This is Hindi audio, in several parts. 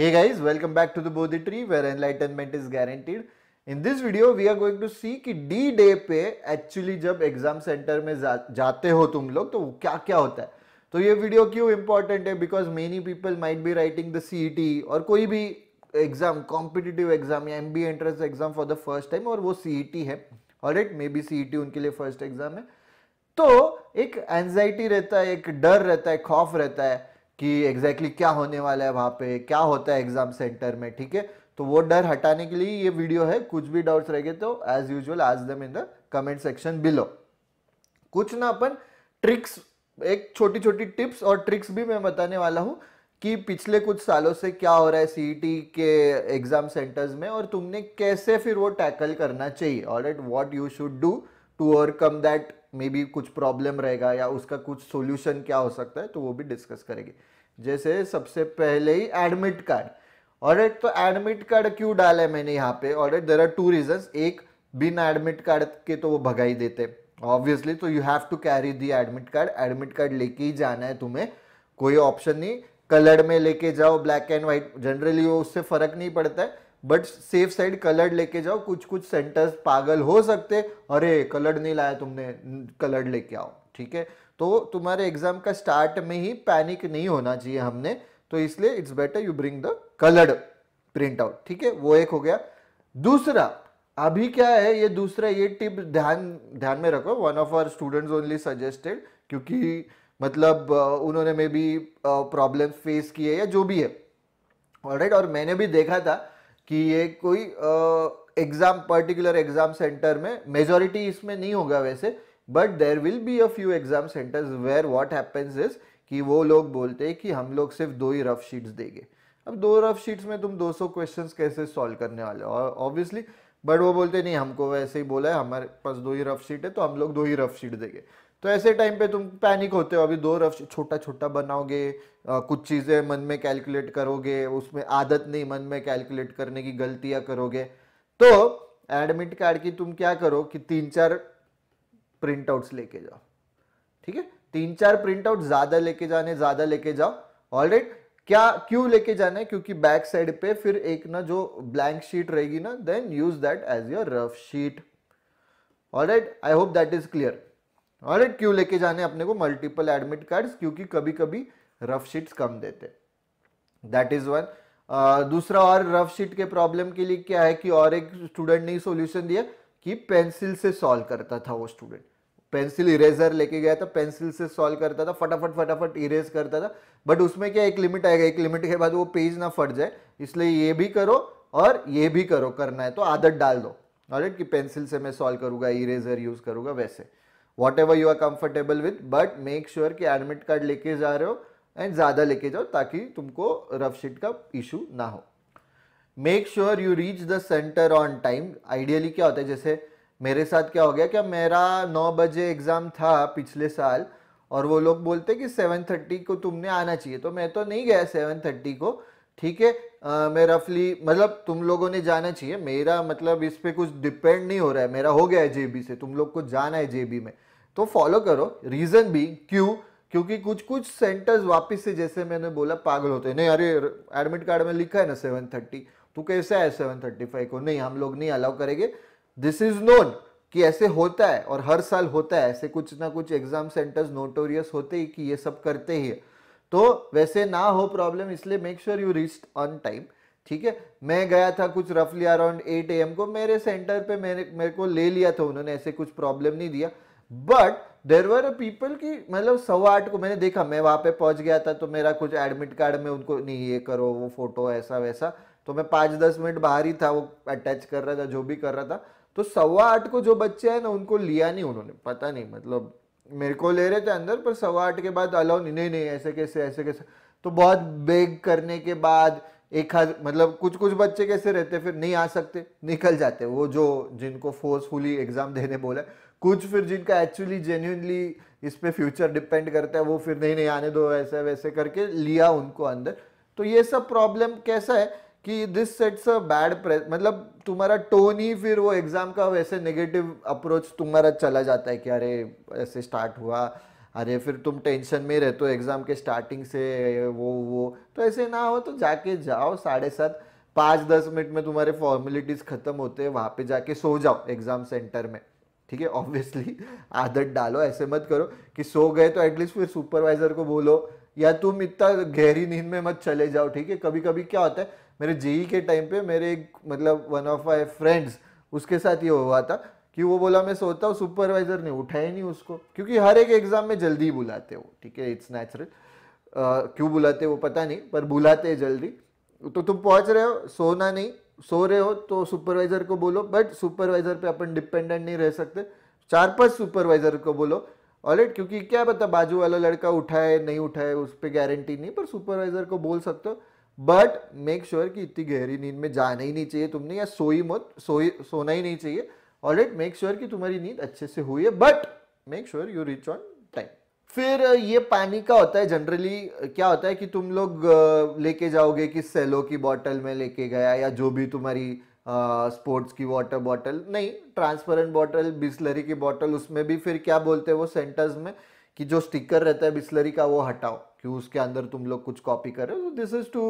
Hey guys, welcome back to the Bodhi Tree where enlightenment is guaranteed. In this video, we are going to see कि D day पे actually जब exam center में जा, जाते हो तुम लोग तो क्या क्या होता है तो ये वीडियो क्यों इंपॉर्टेंट है because many people might be writing the C और कोई भी एग्जाम कॉम्पिटिटिव एग्जाम या M B entrance exam for the first time और वो सी e है और इट मे बी सी उनके लिए फर्स्ट एग्जाम है तो एक एंजाइटी रहता है एक डर रहता है खौफ रहता है कि एग्जैक्टली exactly क्या होने वाला है वहाँ पे क्या होता है एग्ज़ाम सेंटर में ठीक है तो वो डर हटाने के लिए ये वीडियो है कुछ भी डाउट्स रह गए तो एज यूजल एज दम in the comment section below कुछ ना अपन ट्रिक्स एक छोटी छोटी टिप्स और ट्रिक्स भी मैं बताने वाला हूँ कि पिछले कुछ सालों से क्या हो रहा है सी e के एग्जाम सेंटर्स में और तुमने कैसे फिर वो टैकल करना चाहिए all at what you should do to overcome that maybe कुछ प्रॉब्लम रहेगा या उसका कुछ सोल्यूशन क्या हो सकता है तो वो भी डिस्कस करेंगे जैसे सबसे पहले ही एडमिट कार्ड और तो एडमिट कार्ड क्यों डाला है मैंने यहाँ पे और देर आर टू रीजन एक बिन एडमिट कार्ड के तो वो भगाई देते ऑब्वियसली तो you have to carry the admit card admit card लेके ही जाना है तुम्हें कोई ऑप्शन नहीं कलर में लेके जाओ ब्लैक एंड व्हाइट जनरली वो उससे फर्क नहीं पड़ता है बट सेफ साइड कलर्ड लेके जाओ कुछ कुछ सेंटर्स पागल हो सकते अरे कलर्ड नहीं लाया तुमने कलर्ड लेके आओ ठीक है तो तुम्हारे एग्जाम का स्टार्ट में ही पैनिक नहीं होना चाहिए हमने तो इसलिए it's better you bring the coloured printout ठीक है वो एक हो गया दूसरा अभी क्या है ये दूसरा ये टिप ध्यान ध्यान में रखो one of our students only suggested क्योंकि मतलब उन्होंने मे भी प्रॉब्लम फेस किए या जो भी है ऑलराइट और मैंने भी देखा था कि ये कोई एग्ज़ाम पर्टिकुलर एग्ज़ाम सेंटर में मेजोरिटी इसमें नहीं होगा वैसे but there will be a few exam centres where what happens is कि वो लोग बोलते हैं कि हम लोग सिर्फ दो ही रफ शीट्स देंगे अब दो रफ शीट्स में तुम 200 क्वेश्चन कैसे सॉल्व करने वाले हो ऑब्वियसली बट वो बोलते नहीं हमको वैसे ही बोला है हमारे पास दो ही रफ शीट है तो हम लोग दो ही रफ शीट देंगे तो ऐसे टाइम पे तुम पैनिक होते हो अभी दो रफ छोटा छोटा बनाओगे आ, कुछ चीज़ें मन में कैलकुलेट करोगे उसमें आदत नहीं मन में कैलकुलेट करने की गलतियाँ करोगे तो एडमिट कार्ड की तुम क्या करो कि तीन चार प्रिंट लेके जाओ ठीक है तीन चार प्रिंट आउट ज़्यादा लेके जाने ज़्यादा लेके जाओ ऑलराइट क्या क्यों लेके जाना है क्योंकि बैक साइड पे फिर एक ना जो ब्लैंक शीट रहेगी ना then use that as your rough sheet all right I hope that is clear और क्यों लेके जाने अपने को मल्टीपल एडमिट कार्ड्स क्योंकि कभी कभी रफ शीट्स कम देते दैट इज वन दूसरा और रफ शीट के प्रॉब्लम के लिए क्या है कि और एक स्टूडेंट ने सोल्यूशन दिया कि पेंसिल से सॉल्व करता था वो स्टूडेंट पेंसिल इरेजर लेके गया था पेंसिल से सॉल्व करता था फटाफट फटाफट इरेज करता था बट उसमें क्या एक लिमिट आएगा एक लिमिट के बाद वो पेज ना फट जाए इसलिए ये भी करो और ये भी करो करना है तो आदत डाल दो ऑलरेड कि पेंसिल से मैं सॉल्व करूंगा इरेजर यूज़ करूंगा वैसे whatever you are comfortable with but make sure कि एडमिट कार्ड लेके जा रहे हो एंड ज़्यादा लेके जाओ ताकि तुमको रफ शीट का इशू ना हो make sure you reach the centre on time ideally क्या होता है जैसे मेरे साथ क्या हो गया क्या मेरा नौ बजे एग्ज़ाम था पिछले साल और वो लोग बोलते कि सेवन थर्टी को तुमने आना चाहिए तो मैं तो नहीं गया सेवन थर्टी को ठीक है मैं रफली मतलब तुम लोगों ने जाना चाहिए मेरा मतलब इस पर कुछ डिपेंड नहीं हो रहा है मेरा हो गया है जेबी से तुम लोग को जाना है जेबी में तो फॉलो करो रीजन भी क्यों क्योंकि कुछ कुछ सेंटर्स वापस से जैसे मैंने बोला पागल होते हैं नहीं अरे एडमिट कार्ड में लिखा है ना सेवन थर्टी तो कैसे है सेवन थर्टी फाइव को नहीं हम लोग नहीं अलाउ करेंगे दिस इज नोन कि ऐसे होता है और हर साल होता है ऐसे कुछ ना कुछ एग्जाम सेंटर्स नोटोरियस होते ही कि ये सब करते ही है तो वैसे ना हो प्रॉब्लम इसलिए make sure you reach on time ठीक है मैं गया था कुछ रफली अराउंड एट ए को मेरे सेंटर पे मेरे मेरे को ले लिया था उन्होंने ऐसे कुछ प्रॉब्लम नहीं दिया but there were a people की मतलब सवा आठ को मैंने देखा मैं वहाँ पे पहुँच गया था तो मेरा कुछ एडमिट कार्ड में उनको नहीं ये करो वो फोटो ऐसा वैसा तो मैं पाँच दस मिनट बाहर ही था वो अटैच कर रहा था जो भी कर रहा था तो सवा आठ को जो बच्चे हैं ना उनको लिया नहीं उन्होंने पता नहीं मतलब मेरे को ले रहे थे अंदर पर सवा आठ के बाद अलाउ नहीं नहीं नहीं ऐसे कैसे ऐसे कैसे तो बहुत बेग करने के बाद एक हाथ मतलब कुछ कुछ बच्चे कैसे रहते फिर नहीं आ सकते निकल जाते वो जो जिनको फोर्सफुली एग्जाम देने बोला कुछ फिर जिनका एक्चुअली जेन्यूनली इस पर फ्यूचर डिपेंड करता है वो फिर नहीं नहीं आने दो ऐसे वैसे करके लिया उनको अंदर तो ये सब प्रॉब्लम कैसा है कि this sets a bad press मतलब तुम्हारा टोन ही फिर वो एग्ज़ाम का वैसे नेगेटिव अप्रोच तुम्हारा चला जाता है कि अरे ऐसे स्टार्ट हुआ अरे फिर तुम टेंशन में रहते हो एग्ज़ाम के स्टार्टिंग से वो वो तो ऐसे ना हो तो जाके जाओ साढ़े सात पाँच दस मिनट में तुम्हारे फॉर्मेलिटीज़ ख़त्म होते हैं वहाँ पे जाके सो जाओ एग्ज़ाम सेंटर में ठीक है ऑब्वियसली आदत डालो ऐसे मत करो कि सो गए तो एटलीस्ट फिर सुपरवाइजर को बोलो या तुम इतना गहरी नींद में मत चले जाओ ठीक है कभी कभी क्या होता है मेरे जेई के टाइम पे मेरे एक मतलब वन ऑफ माई फ्रेंड्स उसके साथ ये हुआ था कि वो बोला मैं सोता हूँ सुपरवाइजर ने उठाया नहीं उसको क्योंकि हर एक एग्जाम में जल्दी बुलाते हो ठीक है इट्स नेचुरल क्यों बुलाते वो पता नहीं पर बुलाते जल्दी तो तुम पहुँच रहे हो सोना नहीं सो रहे हो तो सुपरवाइजर को बोलो बट सुपरवाइजर पे अपन डिपेंडेंट नहीं रह सकते चार पांच सुपरवाइजर को बोलो ऑलरेट क्योंकि क्या पता बाजू वाला लड़का उठाए नहीं उठाए उस पर गारंटी नहीं पर सुपरवाइजर को बोल सकते हो बट मेक श्योर कि इतनी गहरी नींद में जाना ही नहीं चाहिए तुमने या सोई मत सोई सोना ही नहीं चाहिए ऑलरेट मेक श्योर कि तुम्हारी नींद अच्छे से हुई है but make sure you reach on फिर ये पानी का होता है जनरली क्या होता है कि तुम लोग लेके जाओगे कि सेलो की बॉटल में लेके गया या जो भी तुम्हारी स्पोर्ट्स की वाटर बॉटल नहीं ट्रांसपेरेंट बॉटल बिस्लरी की बॉटल उसमें भी फिर क्या बोलते हैं वो सेंटर्स में कि जो स्टिकर रहता है बिस्लरी का वो हटाओ कि उसके अंदर तुम लोग कुछ कॉपी करो this is to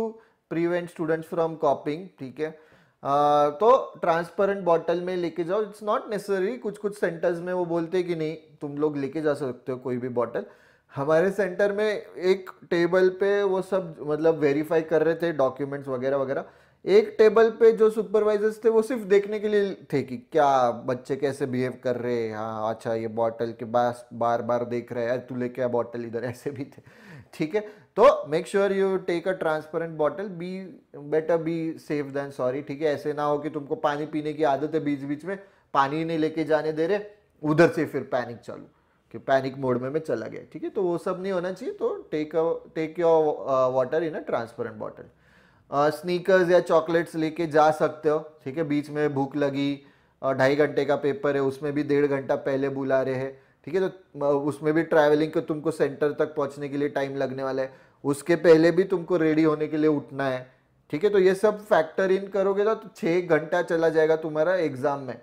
prevent students from copying ठीक है तो ट्रांसपेरेंट बॉटल में लेके जाओ इट्स नॉट नेसेसरी कुछ कुछ सेंटर्स में वो बोलते कि नहीं तुम लोग लेके जा सकते हो कोई भी बॉटल हमारे सेंटर में एक टेबल पे वो सब मतलब वेरीफाई कर रहे थे डॉक्यूमेंट्स वगैरह वगैरह एक टेबल पे जो सुपरवाइजर्स थे वो सिर्फ देखने के लिए थे कि क्या बच्चे कैसे बिहेव कर रहे हैं हाँ अच्छा ये बॉटल के पास बार बार देख रहे हैं तू लेके आ बॉटल इधर ऐसे भी थे ठीक है तो make sure you take a transparent bottle be better be safe than sorry ठीक है ऐसे ना हो कि तुमको पानी पीने की आदत है बीच बीच में पानी नहीं लेके जाने दे रहे उधर से फिर पैनिक चालू कि पैनिक मोड में मैं चला गया ठीक है तो वो सब नहीं होना चाहिए तो take take your water in a transparent bottle Snickers या चॉकलेट्स लेके जा सकते हो ठीक है बीच में भूख लगी uh, ढाई घंटे का पेपर है उसमें भी डेढ़ घंटा पहले बुला रहे हैं ठीक है तो uh, उसमें भी ट्रैवलिंग के तुमको सेंटर तक पहुंचने के लिए टाइम लगने वाला है उसके पहले भी तुमको रेडी होने के लिए उठना है ठीक है तो ये सब फैक्टर इन करोगे तो छः घंटा चला जाएगा तुम्हारा एग्जाम में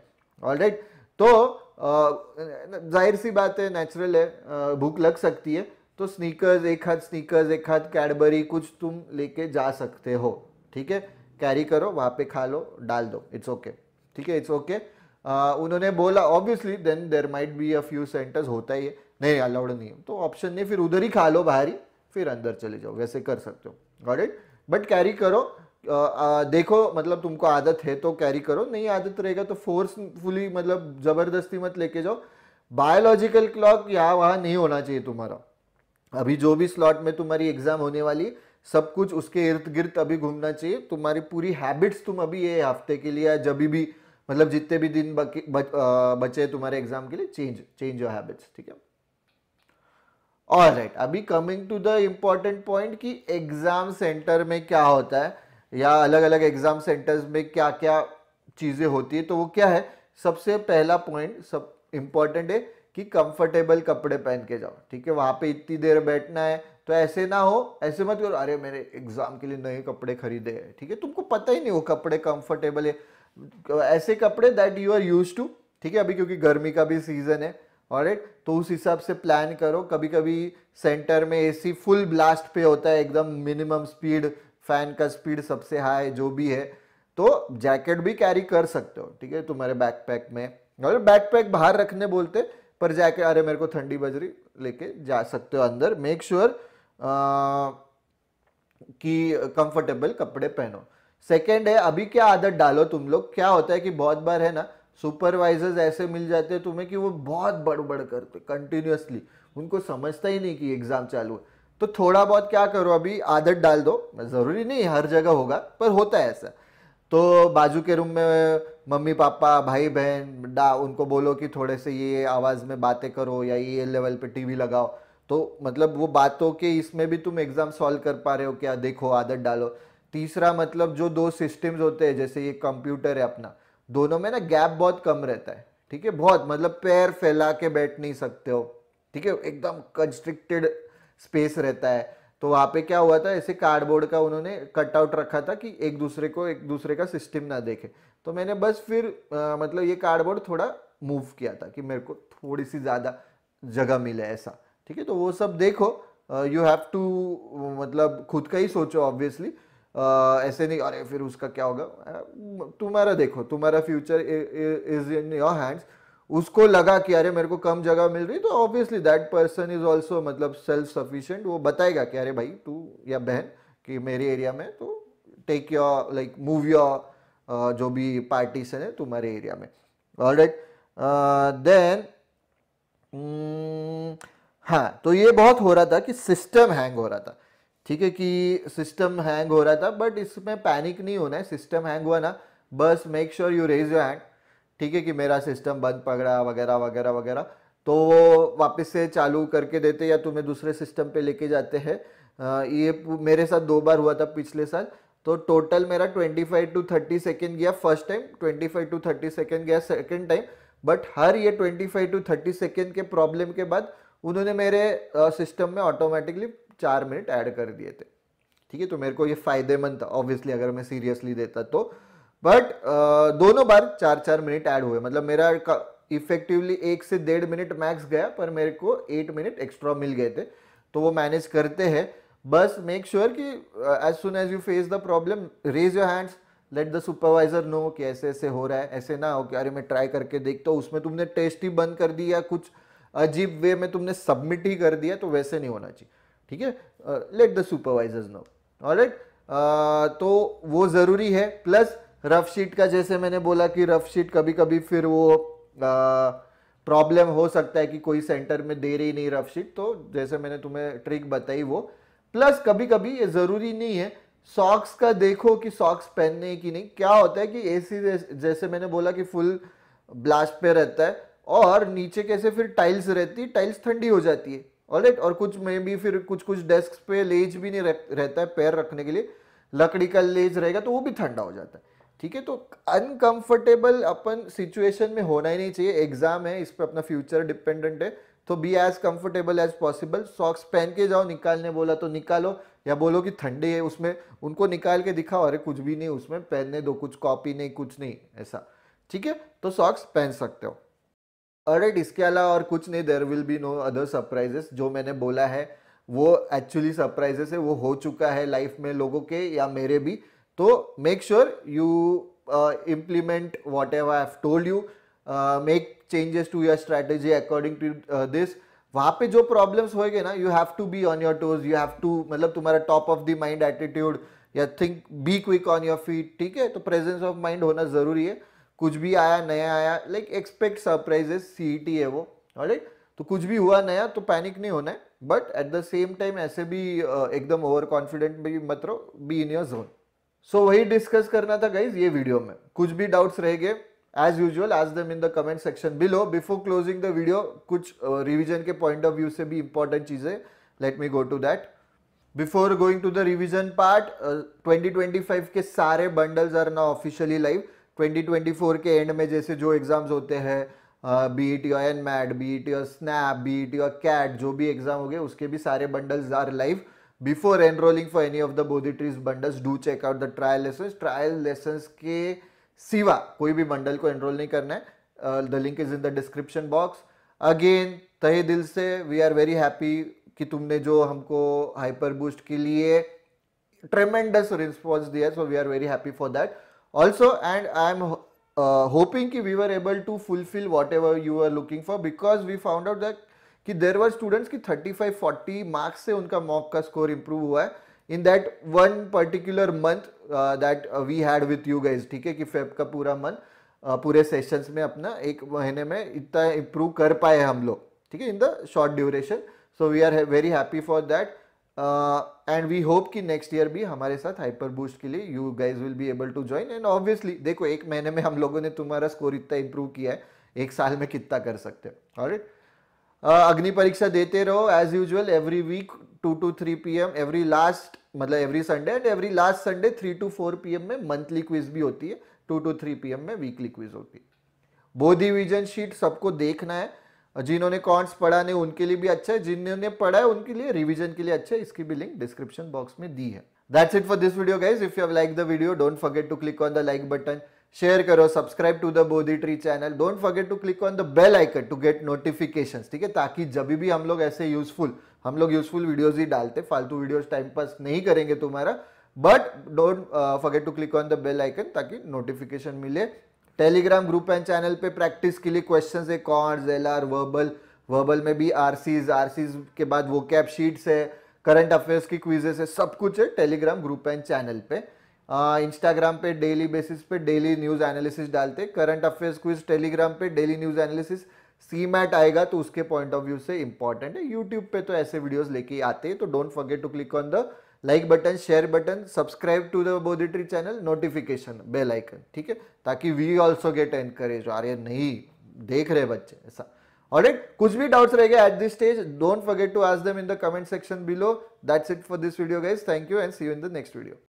ऑल right? तो जाहिर सी बात है नेचुरल है भूख लग सकती है तो स्नीकर्स एक हाथ स्नीकर्स एक हाथ कैडबरी कुछ तुम लेके जा सकते हो ठीक है कैरी करो वहाँ पे खा लो डाल दो इट्स ओके ठीक है इट्स ओके उन्होंने बोला obviously then there might be a few centres होता ही है नहीं अलाउड नहीं तो ऑप्शन नहीं फिर उधर ही खा लो बाहर ही फिर अंदर चले जाओ वैसे कर सकते हो गॉट इट बट कैरी करो आ, आ, देखो मतलब तुमको आदत है तो कैरी करो नहीं आदत रहेगा तो फोर्सफुली मतलब ज़बरदस्ती मत लेके जाओ बायोलॉजिकल क्लॉक यहाँ वहाँ नहीं होना चाहिए तुम्हारा अभी जो भी स्लॉट में तुम्हारी एग्ज़ाम होने वाली सब कुछ उसके इर्द गिर्द अभी घूमना चाहिए तुम्हारी पूरी हैबिट्स तुम अभी ये हफ्ते के लिए जब भी मतलब जितने भी दिन बचे तुम्हारे एग्जाम के लिए चेंज चेंज योर हैबिट्स ठीक है ऑल राइट right, अभी coming to the important point कि एग्ज़ाम सेंटर में क्या होता है या अलग अलग एग्ज़ाम सेंटर्स में क्या क्या चीज़ें होती है तो वो क्या है सबसे पहला पॉइंट सब इम्पॉर्टेंट है कि कंफर्टेबल कपड़े पहन के जाओ ठीक है वहाँ पे इतनी देर बैठना है तो ऐसे ना हो ऐसे मत करो अरे मेरे एग्ज़ाम के लिए नए कपड़े खरीदे हैं ठीक है तुमको पता ही नहीं वो कपड़े कंफर्टेबल है ऐसे कपड़े that you are used to ठीक है अभी क्योंकि गर्मी का भी सीज़न है और एक तो उस हिसाब से प्लान करो कभी कभी सेंटर में एसी फुल ब्लास्ट पे होता है एकदम मिनिमम स्पीड फैन का स्पीड सबसे हाई जो भी है तो जैकेट भी कैरी कर सकते हो ठीक है तुम्हारे बैकपैक में और बैकपैक बाहर रखने बोलते पर जाके अरे मेरे को ठंडी बजरी लेके जा सकते हो अंदर मेक श्योर sure, कि कंफर्टेबल कपड़े पहनो सेकेंड है अभी क्या आदत डालो तुम लोग क्या होता है कि बहुत बार है ना सुपरवाइजर्स ऐसे मिल जाते हैं तुम्हें कि वो बहुत बड़बड़ करते कंटिन्यूसली उनको समझता ही नहीं कि एग्ज़ाम चालू है तो थोड़ा बहुत क्या करो अभी आदत डाल दो ज़रूरी नहीं हर जगह होगा पर होता है ऐसा तो बाजू के रूम में मम्मी पापा भाई बहन डा उनको बोलो कि थोड़े से ये आवाज़ में बातें करो या ये लेवल पे टीवी लगाओ तो मतलब वो बातों के इसमें भी तुम एग्ज़ाम सॉल्व कर पा रहे हो क्या हाँ, देखो आदत डालो तीसरा मतलब जो दो सिस्टम्स होते हैं जैसे ये कंप्यूटर है अपना दोनों में ना गैप बहुत कम रहता है ठीक है बहुत मतलब पैर फैला के बैठ नहीं सकते हो ठीक है एकदम कंस्ट्रिक्टेड स्पेस रहता है तो वहाँ पे क्या हुआ था ऐसे कार्डबोर्ड का उन्होंने कटआउट रखा था कि एक दूसरे को एक दूसरे का सिस्टम ना देखे तो मैंने बस फिर आ, मतलब ये कार्डबोर्ड थोड़ा मूव किया था कि मेरे को थोड़ी सी ज़्यादा जगह मिले ऐसा ठीक है तो वो सब देखो यू हैव टू मतलब खुद का ही सोचो ऑब्वियसली ऐसे नहीं अरे फिर उसका क्या होगा तुम्हारा देखो तुम्हारा future is in your hands उसको लगा कि अरे मेरे को कम जगह मिल रही तो obviously that person is also मतलब सेल्फ सफिशियंट वो बताएगा कि अरे भाई तू या बहन कि मेरे एरिया में तो take your like move your जो भी पार्टीसन है तुम्हारे एरिया में ऑल राइट देन हाँ तो ये बहुत हो रहा था कि सिस्टम हैंग हो रहा था ठीक है कि सिस्टम हैंग हो रहा था बट इसमें पैनिक नहीं होना है सिस्टम हैंग हुआ ना बस make sure you raise your hand ठीक है कि मेरा सिस्टम बंद पकड़ा वगैरह वगैरह वगैरह तो वो वापस से चालू करके देते या तुम्हें दूसरे सिस्टम पे लेके जाते हैं ये मेरे साथ दो बार हुआ था पिछले साल तो टोटल मेरा 25 टू 30 सेकेंड गया फर्स्ट टाइम 25 टू 30 सेकेंड गया सेकेंड टाइम बट हर ये 25 टू 30 सेकेंड के प्रॉब्लम के बाद उन्होंने मेरे सिस्टम में ऑटोमेटिकली चार मिनट ऐड कर दिए थे ठीक है तो मेरे को ये फ़ायदेमंद था ऑब्वियसली अगर मैं सीरियसली देता तो बट दोनों बार चार चार मिनट ऐड हुए मतलब मेरा इफेक्टिवली एक से डेढ़ मिनट मैक्स गया पर मेरे को एट मिनट एक्स्ट्रा मिल गए थे तो वो मैनेज करते हैं बस मेक श्योर कि as soon as you face the problem raise your hands let the supervisor know कि ऐसे ऐसे हो रहा है ऐसे ना हो कि अरे मैं ट्राई करके देखता हूँ उसमें तुमने टेस्ट ही बंद कर दिया कुछ अजीब वे में तुमने सबमिट ही कर दिया तो वैसे नहीं होना चाहिए ठीक है let the supervisors know alright तो वो ज़रूरी है प्लस रफ शीट का जैसे मैंने बोला कि रफ शीट कभी कभी फिर वो प्रॉब्लम uh, हो सकता है कि कोई सेंटर में दे रही नहीं रफ शीट तो जैसे मैंने तुम्हें ट्रिक बताई वो प्लस कभी कभी ये ज़रूरी नहीं है सॉक्स का देखो कि सॉक्स पहनने की नहीं क्या होता है कि एसी जैसे मैंने बोला कि फुल ब्लास्ट पे रहता है और नीचे कैसे फिर टाइल्स रहती है टाइल्स ठंडी हो जाती है ऑलराइट और कुछ में भी फिर कुछ कुछ डेस्क पे लेज भी नहीं रह, रहता है पैर रखने के लिए लकड़ी का लेज रहेगा तो वो भी ठंडा हो जाता है ठीक है तो अनकंफर्टेबल अपन सिचुएशन में होना ही नहीं चाहिए एग्जाम है इस पर अपना फ्यूचर डिपेंडेंट है तो be as comfortable as possible socks पहन के जाओ निकालने बोला तो निकालो या बोलो कि ठंडी है उसमें उनको निकाल के दिखाओ अरे कुछ भी नहीं उसमें पहनने दो कुछ कॉपी नहीं कुछ नहीं ऐसा ठीक है तो सॉक्स पहन सकते हो अरेट इसके अलावा और कुछ नहीं there will be no other surprises जो मैंने बोला है वो एक्चुअली सरप्राइजेस है वो हो चुका है लाइफ में लोगों के या मेरे भी तो make sure you implement whatever I have told you make changes to your strategy according to this वहाँ पे जो प्रॉब्लम्स होएंगे ना you have to be on your toes you have to मतलब तुम्हारा top of the mind attitude या think be quick on your feet ठीक है तो प्रेजेंस ऑफ माइंड होना ज़रूरी है कुछ भी आया नया आया लाइक एक्सपेक्ट सरप्राइजेस सी है वो राइट तो कुछ भी हुआ नया तो पैनिक नहीं होना है but at the same time ऐसे भी एकदम ओवर कॉन्फिडेंट भी मत रहो be in your zone so वही डिस्कस करना था गाइज ये वीडियो में कुछ भी डाउट्स रह गए एज यूजल एज दम in the comment section below before closing the video कुछ रिविजन के पॉइंट ऑफ व्यू से भी इंपॉर्टेंट चीज़ें let me go to that before going to the revision part twenty twenty five के सारे bundles are now officially live 2024 के एंड में जैसे जो एग्ज़ाम्स होते हैं B E T NMAT B E T SNAP B E T CAT जो भी एग्ज़ाम हो गए उसके भी सारे bundles are live before enrolling for any of the Bodhi trees bundles do check out the trial lesson trial lesson के सिवा कोई भी बंडल को एनरोल नहीं करना है the link is in the description box again तहे दिल से वी आर वेरी हैप्पी कि तुमने जो हमको हाइपर बूस्ट के लिए ट्रेमेंडस रिस्पॉन्स दिया so we are very happy for that also and I am hoping hoping we are able to fulfil whatever you are looking for because we found out that कि देर वर स्टूडेंट्स की थर्टी फाइव फोर्टी मार्क्स से उनका मॉक का स्कोर इम्प्रूव हुआ है in that one particular month that we had with you guys ठीक है कि फेब का पूरा मंथ uh, पूरे सेशंस में अपना एक महीने में इतना इम्प्रूव कर पाए हम लोग ठीक है in the short duration so we are very happy for that and we hope कि नेक्स्ट ईयर भी हमारे साथ हाइपर बूस्ट के लिए you guys will be able to join and obviously देखो एक महीने में हम लोगों ने तुम्हारा स्कोर इतना इंप्रूव किया है एक साल में कितना कर सकते हो और uh, अग्नि परीक्षा देते रहो as usual every week two to three P M every last मतलब every Sunday and every last Sunday three to four P M में मंथली क्विज भी होती है two to three P M में वीकली क्विज होती है बोधी विजन शीट सबको देखना है जिन्होंने कॉन्स पढ़ा नहीं उनके लिए भी अच्छा है जिन्होंने पढ़ा है उनके लिए रिविजन के लिए अच्छा है इसकी भी लिंक डिस्क्रिप्शन बॉक्स में दी है that's it for this video guys if you like the video don't forget to click on the like button share करो subscribe to the Bodhi tree channel don't forget to click on the bell icon to get notification ठीक है ताकि जब भी हम लोग ऐसे यूजफुल हम लोग यूजफुल वीडियोज ही डालते फालतू वीडियोज टाइम पास नहीं करेंगे तुम्हारा but don't forget to click on the bell icon ताकि नोटिफिकेशन मिले टेलीग्राम ग्रुप एंड चैनल पे प्रैक्टिस के लिए क्वेश्चन है कॉन्स एल आर वर्बल वर्बल में भी आर सीज आर सीज के बाद वो कैप शीट्स है करंट अफेयर्स की क्विजेस है सब कुछ है टेलीग्राम ग्रुप एंड चैनल पे इंस्टाग्राम पे डेली बेसिस पे डेली न्यूज़ एनालिसिस डालते करंट अफेयर्स क्विज टेलीग्राम पे daily news analysis CMAT आएगा तो उसके पॉइंट ऑफ व्यू से इंपॉर्टेंट है यूट्यूब पे तो ऐसे वीडियोस लेके आते हैं तो don't forget to click on the like button share button subscribe to the Bodhi tree channel notification bell icon ठीक है ताकि वी ऑल्सो गेट एनकरेज अरे नहीं देख रहे बच्चे ऐसा और कुछ भी डाउट्स रहेगा at this stage don't forget to ask them in the comment section below that's it for this video guys thank you and see you in the next video